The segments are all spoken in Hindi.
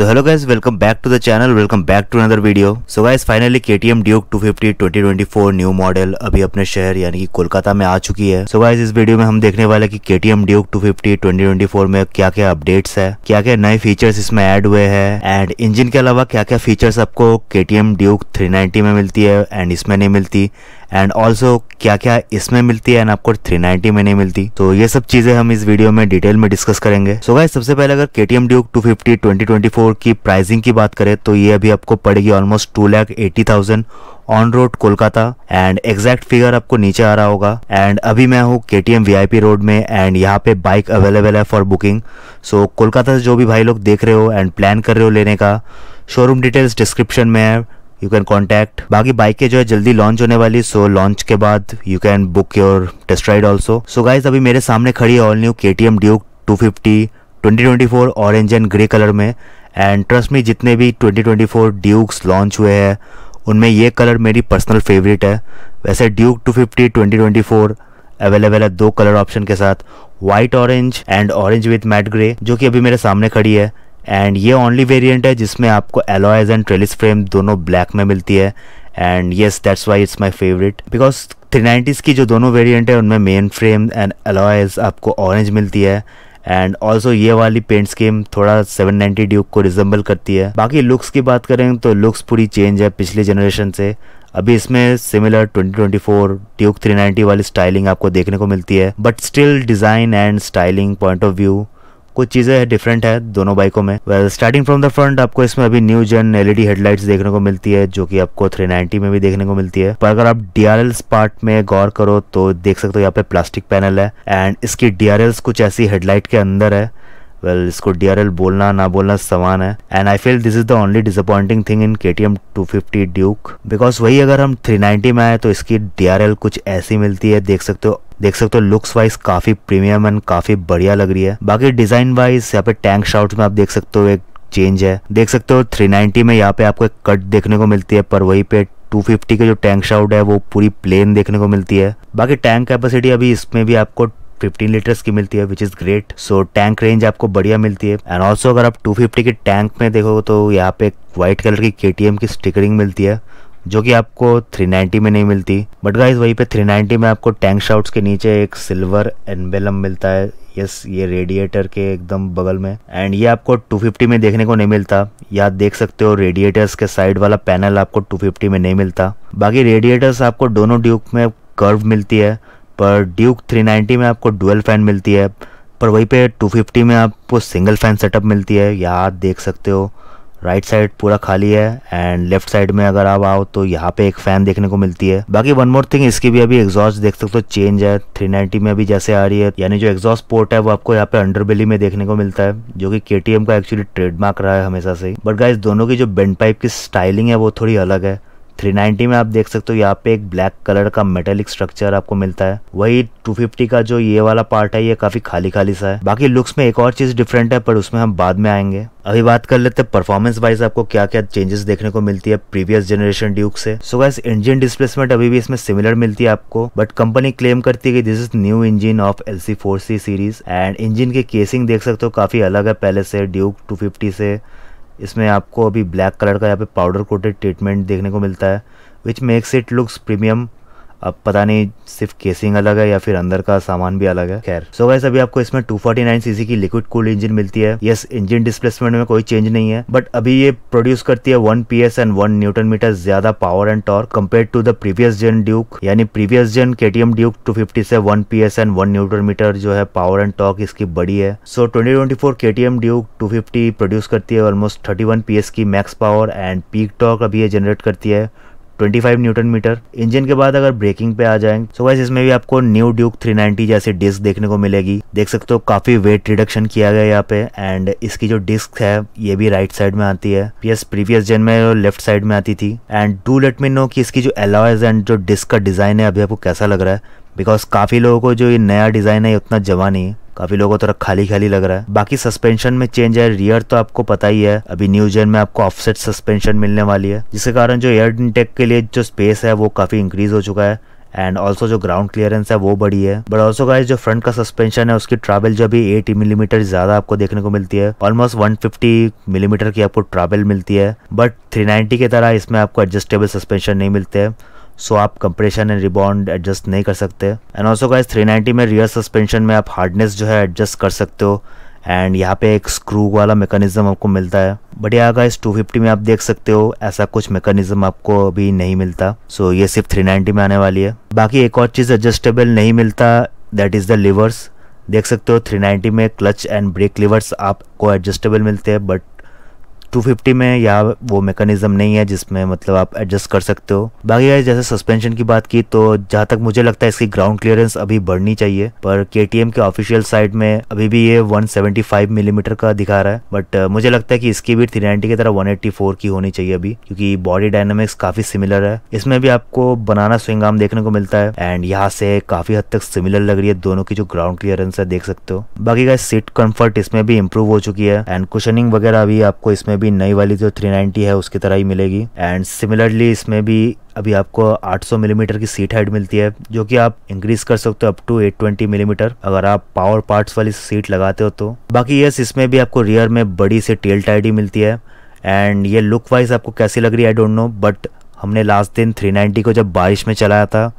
so hello guys welcome back to the channel welcome back to another video so guys finally K T M Duke two fifty twenty twenty four new model अभी अपने शहर यानी कि कोलकाता में आ चुकी है सो so गाइज इस वीडियो में हम देखने वाले कि K T M Duke two fifty twenty twenty four में क्या क्या अपडेट्स है क्या क्या नए फीचर्स इसमें ऐड हुए हैं एंड इंजन के अलावा क्या क्या फीचर्स आपको K T M Duke three ninety में मिलती है एंड इसमें नहीं मिलती एंड ऑल्सो क्या क्या इसमें मिलती है एंड आपको 390 में नहीं मिलती तो ये सब चीजें हम इस वीडियो में डिटेल में डिस्कस करेंगे सो so सबसे पहले अगर K T M Duke two fifty की प्राइसिंग की बात करें तो ये अभी आपको पड़ेगी almost two lakh eighty thousand on road Kolkata and exact figure आपको नीचे आ रहा होगा एंड अभी मैं हूँ K T M V I P road में एंड यहाँ पे बाइक अवेलेबल है फॉर बुकिंग सो कोलकाता से जो भी भाई लोग देख रहे हो एंड प्लान कर रहे हो लेने का शोरूम डिटेल्स डिस्क्रिप्शन में है यू कैन कॉन्टैक्ट बाकी के जो है जल्दी लॉन्च होने वाली सो लॉन्च के बाद you can book your test ride also so guys अभी मेरे सामने खड़ी है all new K T M Duke two fifty twenty twenty four orange and grey colour में एंड ट्रस्ट में जितने भी twenty twenty four Dukes launch हुए हैं उनमें ये कलर मेरी पर्सनल फेवरेट है वैसे Duke two fifty twenty twenty four available है दो कलर ऑप्शन के साथ white orange and orange with matte grey जो कि अभी मेरे सामने खड़ी है एंड ये ओनली वेरिएंट है जिसमें आपको एलॉयज एंड ट्रेलिस फ्रेम दोनों ब्लैक में मिलती है and yes that's why it's my favourite because three nineties की जो दोनों वेरियंट है उनमें मेन फ्रेम एंड एलॉयज आपको ऑरेंज मिलती है एंड ऑल्सो ये वाली पेंट स्कीम थोड़ा सेवन नाइन्टी ड्यूक को रिजेंबल करती है बाकी लुक्स की बात करें तो लुक्स पूरी चेंज है पिछले जनरेशन से अभी इसमें सिमिलर 2024 ड्यूक नाइन्टी वाली स्टाइलिंग आपको देखने को मिलती है but still design and styling point of view कुछ चीज़ें डिफरेंट है दोनों बाइकों में well starting from the front आपको इसमें अभी न्यू जन एलईडी हेडलाइट्स देखने को मिलती है जो कि आपको 390 में भी देखने को मिलती है पर अगर आप डीआरएल्स पार्ट में गौर करो तो देख सकते हो यहाँ पे प्लास्टिक पैनल है एंड इसकी डीआरएल्स कुछ ऐसी हेडलाइट के अंदर है वेल well, इसको डी बोलना ना बोलना समान है and I feel this is the only disappointing thing in K T M two fifty Duke because वही अगर हम थ्री नाइन्टी में आए तो इसकी डी कुछ ऐसी मिलती है देख सकते हो देख सकते हो लुक्स वाइज काफी प्रीमियम एंड काफी बढ़िया लग रही है बाकी डिजाइन वाइज यहाँ पे टैंक शाउट में आप देख सकते हो एक चेंज है देख सकते हो 390 में यहाँ पे आपको एक कट देखने को मिलती है पर वही पे 250 के जो टैंक शाउट है वो पूरी प्लेन देखने को मिलती है बाकी टैंक कैपेसिटी अभी इसमें भी आपको 15 लीटर्स की मिलती है which is great so tank range आपको बढ़िया मिलती है एंड ऑल्सो अगर आप 250 के टैंक में देखो तो यहाँ पे व्हाइट कलर की के की स्टिकरिंग मिलती है जो कि आपको 390 में नहीं मिलती बट गाइज वहीं पे 390 में आपको टैंक शाउट्स के नीचे एक सिल्वर एनबेलम मिलता है यस ये रेडिएटर के एकदम बगल में एंड ये आपको 250 में देखने को नहीं मिलता या देख सकते हो रेडिएटर्स के साइड वाला पैनल आपको 250 में नहीं मिलता बाकी रेडिएटर्स आपको दोनों ड्यूक में कर्व मिलती है पर ड्यूक 390 में आपको डुअल फैन मिलती है पर वहीं पे 250 में आपको सिंगल फैन सेटअप मिलती है या आप देख सकते हो राइट right साइड पूरा खाली है एंड लेफ्ट साइड में अगर आप आओ तो यहाँ पे एक फैन देखने को मिलती है बाकी वन मोर थिंग इसकी भी अभी एग्जॉस्ट देख सकते हो चेंज है थ्री नाइनटी में अभी जैसे आ रही है यानी जो एग्जॉस्ट पोर्ट है वो आपको यहाँ पे अंडर बेली में देखने को मिलता है जो कि के का एक्चुअली ट्रेडमार्क रहा है हमेशा से बट गाइज दोनों की जो बेंड पाइप की स्टाइलिंग है वो थोड़ी अलग है 390 में आप देख सकते हो यहाँ पे एक ब्लैक कलर का मेटेलिक स्ट्रक्चर आपको मिलता है वही 250 का जो ये वाला पार्ट है ये काफी खाली खाली सा है बाकी लुक्स में एक और चीज डिफरेंट है पर उसमें हम बाद में आएंगे अभी बात कर लेते हैं परफॉर्मेंस वाइज आपको क्या क्या चेंजेस देखने को मिलती है प्रीवियस जनरेशन ड्यूक से सो गैस इंजन डिस्प्लेसमेंट अभी भी इसमें सिमिलर मिलती है आपको बट कंपनी क्लेम करती है कि this is new engine of L C four C series and engine की केसिंग देख सकते हो काफी अलग है पहले से ड्यूक टू फिफ्टी से इसमें आपको अभी ब्लैक कलर का यहाँ पे पाउडर कोटेड ट्रीटमेंट देखने को मिलता है which makes it looks premium अब पता नहीं सिर्फ केसिंग अलग है या फिर अंदर का सामान भी अलग है खैर सो so वैसे अभी आपको इसमें 249 सीसी की लिक्विड कूल इंजन मिलती है यस इंजन डिस्प्लेसमेंट में कोई चेंज नहीं है बट अभी ये प्रोड्यूस करती है one P S and one newton metre ज्यादा power and torque compare to the previous gen Duke यानी previous gen K T M Duke two fifty से one P S and one newton metre जो है पावर एंड टॉर्क इसकी बड़ी है so twenty twenty four K T M Duke two fifty produce करती है almost thirty one P S की max power and peak torque अभी ये जनरेट करती है 25 न्यूटन मीटर इंजन के बाद अगर ब्रेकिंग पे आ जाएंगे सो वैसे इसमें भी आपको न्यू ड्यूक 390 जैसी डिस्क देखने को मिलेगी देख सकते हो काफी वेट रिडक्शन किया गया यहाँ पे एंड इसकी जो डिस्क है ये भी राइट साइड में आती है यस प्रीवियस जेन में लेफ्ट साइड में आती थी and to let me know कि इसकी जो एलॉयज एंड जो डिस्क का डिजाइन है अभी आपको कैसा लग रहा है बिकॉज काफी लोगों को जो ये नया डिजाइन है उतना जमा नहीं है काफी लोगों तरफ तो खाली खाली लग रहा है बाकी सस्पेंशन में चेंज है रियर तो आपको पता ही है अभी न्यू जेन में आपको ऑफसेट सस्पेंशन मिलने वाली है जिसके कारण जो एयर इनटेक के लिए जो स्पेस है वो काफी इंक्रीज हो चुका है एंड ऑल्सो जो ग्राउंड क्लियरेंस है वो बड़ी है बट ऑल्सो का जो फ्रंट का सस्पेंशन है उसकी ट्रैवल जो अभी एट मिलीमीटर ज्यादा आपको देखने को मिलती है ऑलमोस्ट 150 मिलीमीटर mm की आपको ट्रैवल मिलती है बट 390 की तरह इसमें आपको एडजस्टेबल सस्पेंशन नहीं मिलते हैं सो आप कंप्रेशन एंड रिबॉन्ड एडजस्ट नहीं कर सकते एंड ऑल्सो गाइज नाइन्टी में रियर सस्पेंशन में आप हार्डनेस जो है एडजस्ट कर सकते हो एंड यहाँ पे एक स्क्रू वाला मेकानिज्म आपको मिलता है बट यहाँ टू फिफ्टी में आप देख सकते हो ऐसा कुछ मेकानिज्म आपको अभी नहीं मिलता सो so, ये सिर्फ नाइन्टी में आने वाली है बाकी एक और चीज़ एडजस्टेबल नहीं मिलता दैट इज़ द लिवर्स देख सकते हो 390 में क्लच एंड ब्रेक लिवर्स आपको एडजस्टेबल मिलते हैं बट 250 में या वो मेकनिज्म नहीं है जिसमें मतलब आप एडजस्ट कर सकते हो बाकी यार जैसे सस्पेंशन की बात की तो जहाँ तक मुझे लगता है इसकी ग्राउंड क्लियरेंस अभी बढ़नी चाहिए पर के के ऑफिशियल साइड में अभी भी ये 175 मिलीमीटर mm का दिखा रहा है बट uh, मुझे लगता है कि इसकी भी थ्री की तरह वन की होनी चाहिए अभी क्योंकि बॉडी डायनामिक्स काफी सिमिलर है इसमें भी आपको बनाना स्विंग आर्म देखने को मिलता है एंड यहाँ से काफी हद तक सिमिलर लग रही है दोनों की जो ग्राउंड क्लियरेंस है देख सकते हो बाकी का सीट कंफर्ट इसमें भी इम्प्रूव हो चुकी है एंड कुशनिंग वगैरह भी आपको इसमें भी नई वाली जो 390 है उसकी तरह ही मिलेगी एंड सिमिलरली इसमें भी अभी आपको 800 मिलीमीटर mm की सीट हाइट मिलती है जो कि आप इंक्रीज कर सकते हो अप टू 820 मिलीमीटर mm, अगर आप पावर पार्ट्स वाली सीट लगाते हो तो बाकी यस इसमें भी आपको रियर में बड़ी सी टेल टाइडी मिलती है एंड ये लुक वाइज आपको कैसी लग रही है आई डोंट नो बट हमने लास्ट दिन 390 को जब बारिश में चलाया था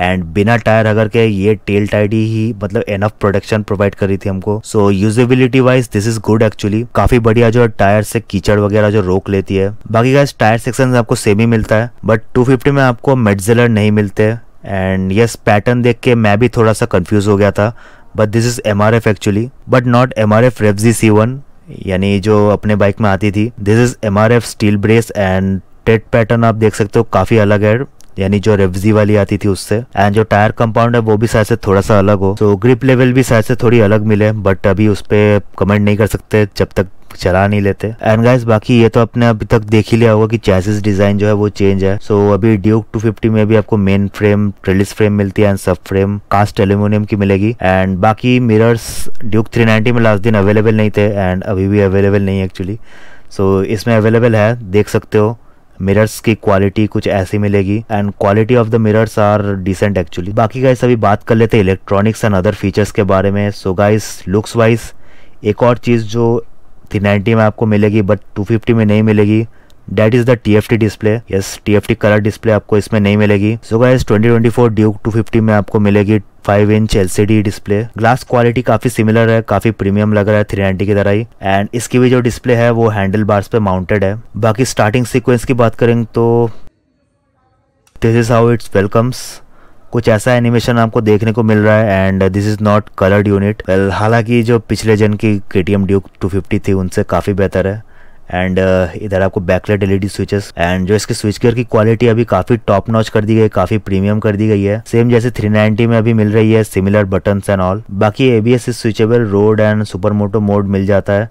एंड बिना टायर अगर के ये टेल टाइडी ही मतलब एनफ प्रोटेक्शन प्रोवाइड करी थी हमको सो usability wise this is good actually काफी बढ़िया जो टायर से कीचड़ वगैरह जो रोक लेती है बाकी का टायर सेक्शन आपको सेम ही मिलता है बट टू में आपको मेडजेलर नहीं मिलते एंड यस पैटर्न देख के मैं भी थोड़ा सा कंफ्यूज हो गया था but this is M R F actually but not M R F रेफी सी वन यानी जो अपने बाइक में आती थी this is M R F steel brace and टेट पैटर्न आप देख सकते हो काफ़ी अलग है यानी जो रेवजी वाली आती थी उससे एंड जो टायर कंपाउंड है वो भी शायद से थोड़ा सा अलग हो तो ग्रिप लेवल भी शायद से थोड़ी अलग मिले बट अभी उस पर कमेंट नहीं कर सकते जब तक चला नहीं लेते एंड गाइस बाकी ये तो आपने अभी तक देख ही लिया होगा कि चैसिस डिजाइन जो है वो चेंज है सो so, अभी ड्यूक 250 में भी आपको मेन फ्रेम ट्रेलिस फ्रेम मिलती है एंड सब फ्रेम कास्ट एल्यूमिनियम की मिलेगी एंड बाकी मिरर्स ड्यूक 390 में लास्ट दिन अवेलेबल नहीं थे एंड अभी भी अवेलेबल नहीं है एक्चुअली सो so, इसमें अवेलेबल है देख सकते हो मिरर्स की क्वालिटी कुछ ऐसी मिलेगी and quality of the mirrors are decent actually बाकी गाइस अभी बात कर लेते हैं इलेक्ट्रॉनिक्स एंड अदर फीचर्स के बारे में सो गाइस लुक्स वाइज एक और चीज़ जो थ्री नाइन्टी में आपको मिलेगी बट टू फिफ्टी में नहीं मिलेगी that is the T display yes T colour display आपको इसमें नहीं मिलेगी सो गाइस 2024 ड्यूक 250 में आपको मिलेगी five inch LCD display glass quality काफी सिमिलर है काफी प्रीमियम लग रहा है थ्री नाइनटी की तरह ही एंड इसकी भी जो डिस्प्ले है वो हैंडल बार्स पे माउंटेड है बाकी स्टार्टिंग सीक्वेंस की बात करें तो this is how it's welcomes कुछ ऐसा एनिमेशन आपको देखने को मिल रहा है and this is not coloured unit हालांकि जो पिछले जन की K T M Duke two fifty थी उनसे काफी बेहतर है एंड uh, इधर आपको बैकलाइट एलईडी स्विचेस एंड जो इसके स्विच गियर की क्वालिटी अभी काफी टॉप नॉच कर दी गई काफी प्रीमियम कर दी गई है सेम जैसे 390 में अभी मिल रही है सिमिलर बटन एंड ऑल बाकी ABS switchable road and supermoto mode मिल जाता है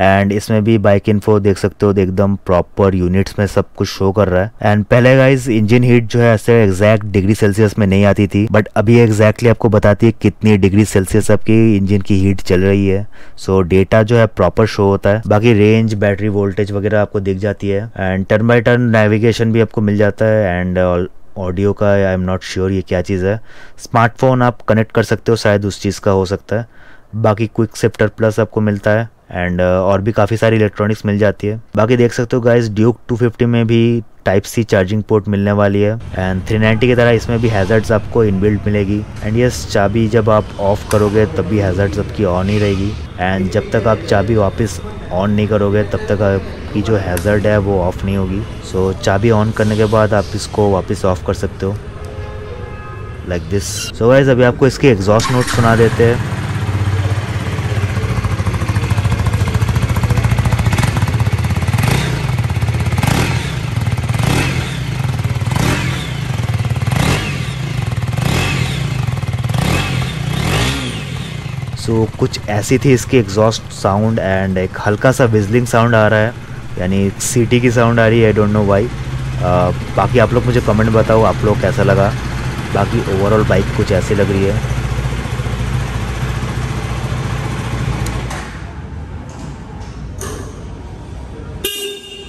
एंड इसमें भी बाइक इन्फो देख सकते हो एकदम प्रॉपर यूनिट्स में सब कुछ शो कर रहा है एंड पहले गाइज इंजन हीट जो है ऐसे एग्जैक्ट डिग्री सेल्सियस में नहीं आती थी बट अभी एग्जैक्टली आपको बताती है कितनी डिग्री सेल्सियस आपकी इंजन की हीट चल रही है सो so, डेटा जो है प्रॉपर शो होता है बाकी रेंज बैटरी वोल्टेज वगैरह आपको दिख जाती है and turn by turn navigation भी आपको मिल जाता है एंड ऑडियो का आई एम नॉट श्योर ये क्या चीज़ है स्मार्टफोन आप कनेक्ट कर सकते हो शायद उस चीज़ का हो सकता है बाकी क्विक सेप्टर प्लस आपको मिलता है एंड uh, और भी काफ़ी सारी इलेक्ट्रॉनिक्स मिल जाती है बाकी देख सकते हो गाइस ड्यूक 250 में भी टाइप सी चार्जिंग पोर्ट मिलने वाली है एंड 390 की तरह इसमें भी हैजर्ड्स आपको इनबिल्ट मिलेगी एंड यस चाबी जब आप ऑफ करोगे तब भी हैजर्ड्स आपकी ऑन ही रहेगी एंड जब तक आप चाबी वापस ऑन नहीं करोगे तब तक आपकी जो हैजर्ड है वो ऑफ नहीं होगी सो so, चाबी ऑन करने के बाद आप इसको वापस ऑफ कर सकते हो लाइक दिस सो गाइज अभी आपको इसके एग्जॉस्ट नोट सुना देते हैं सो so, कुछ ऐसी थी इसकी एग्जॉस्ट साउंड एंड एक हल्का सा विजलिंग साउंड आ रहा है यानी सीटी की साउंड आ रही है आई डोंट नो वाई बाकी आप लोग मुझे कमेंट बताओ आप लोग कैसा लगा बाकी ओवरऑल बाइक कुछ ऐसी लग रही है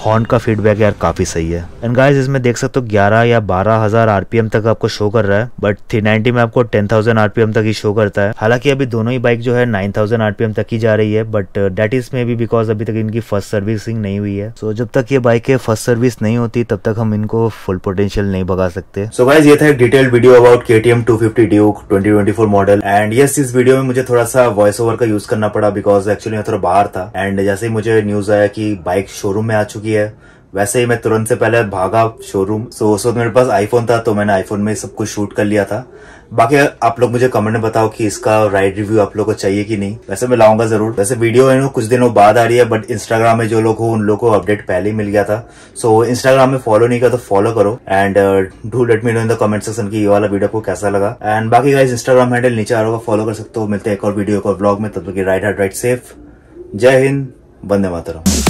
हॉर्न का फीडबैक यार काफ़ी सही है एंड गाइस इसमें देख सकते हो ग्यारह या बारह हज़ार आरपीएम तक आपको शो कर रहा है बट थ्री नाइनटी में आपको टेन थाउजेंड आरपीएम तक ही शो करता है हालांकि अभी दोनों ही बाइक जो है नाइन थाउजेंड आरपीएम तक ही जा रही है but that is maybe because अभी तक इनकी फर्स्ट सर्विसिंग नहीं हुई है सो so, जब तक ये बाइक फर्स्ट सर्विस नहीं होती तब तक हम इनको फुल पोटेंशियल नहीं भगा सकते सो so, गाइज ये था एक detailed video about K T M two fifty the twenty twenty four model and yes इस वीडियो में मुझे थोड़ा सा वॉइस ओवर का यूज करना पड़ा बिकॉज एक्चुअली थोड़ा बाहर था एंड जैसे ही मुझे न्यूज आया कि बाइक शोरूम में आ चुकी की है वैसे ही मैं तुरंत से पहले भागा शोरूम सो उस वक्त मेरे पास आईफोन था तो मैंने आईफोन में सब कुछ शूट कर लिया था बाकी आप लोग मुझे कमेंट में बताओ कि इसका राइड रिव्यू आप लोग को चाहिए कि नहीं वैसे मैं लाऊंगा जरूर वैसे वीडियो कुछ दिनों बाद आ रही है बट इंस्टाग्राम में जो लोग हो उन लोगों को अपडेट पहले ही मिल गया था सो so, इंस्टाग्राम में फॉलो नहीं किया तो फॉलो करो and do let me know in the comment section की ये वाला वीडियो को कैसा लगा एंड बाकी गाइज इंस्टाग्राम हैंडल नीचे आ रहा फॉलो कर सकते हो मिलते हैं एक और वीडियो को ब्लॉग में तब तक राइट हार्ट राइट सेफ जय हिंद बंदे मातरम